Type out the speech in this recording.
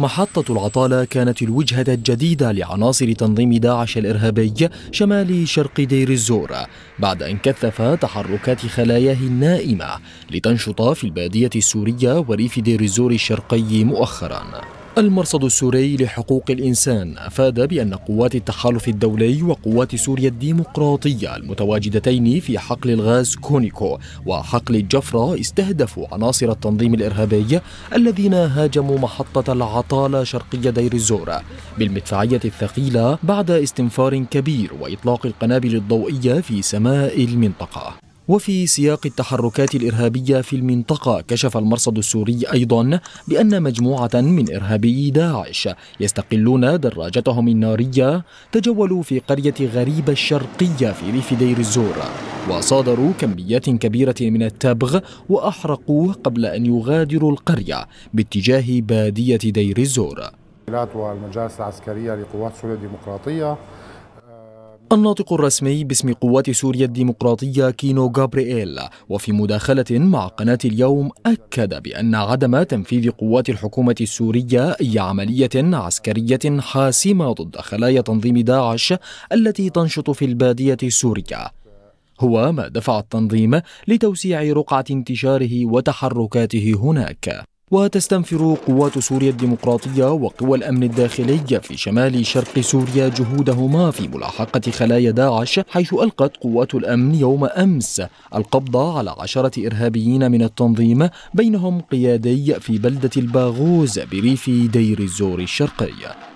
محطة العطالة كانت الوجهة الجديدة لعناصر تنظيم داعش الإرهابي شمال شرق دير الزور بعد أن كثف تحركات خلاياه النائمة لتنشط في البادية السورية وريف دير الزور الشرقي مؤخراً المرصد السوري لحقوق الإنسان أفاد بأن قوات التحالف الدولي وقوات سوريا الديمقراطية المتواجدتين في حقل الغاز كونيكو وحقل الجفرة استهدفوا عناصر التنظيم الإرهابي الذين هاجموا محطة العطالة شرقية دير الزور بالمدفعية الثقيلة بعد استنفار كبير وإطلاق القنابل الضوئية في سماء المنطقة وفي سياق التحركات الإرهابية في المنطقة كشف المرصد السوري أيضا بأن مجموعة من إرهابي داعش يستقلون دراجتهم النارية تجولوا في قرية غريبة الشرقية في ريف دير الزور وصادروا كميات كبيرة من التبغ وأحرقوه قبل أن يغادروا القرية باتجاه بادية دير الزور والمجالس العسكرية لقوات سوريا الديمقراطية الناطق الرسمي باسم قوات سوريا الديمقراطية كينو غابرييل وفي مداخلة مع قناة اليوم أكد بأن عدم تنفيذ قوات الحكومة السورية أي عملية عسكرية حاسمة ضد خلايا تنظيم داعش التي تنشط في البادية السورية هو ما دفع التنظيم لتوسيع رقعة انتشاره وتحركاته هناك وتستنفر قوات سوريا الديمقراطية وقوى الأمن الداخلي في شمال شرق سوريا جهودهما في ملاحقة خلايا داعش حيث ألقت قوات الأمن يوم أمس القبض على عشرة إرهابيين من التنظيم بينهم قيادي في بلدة الباغوز بريف دير الزور الشرقي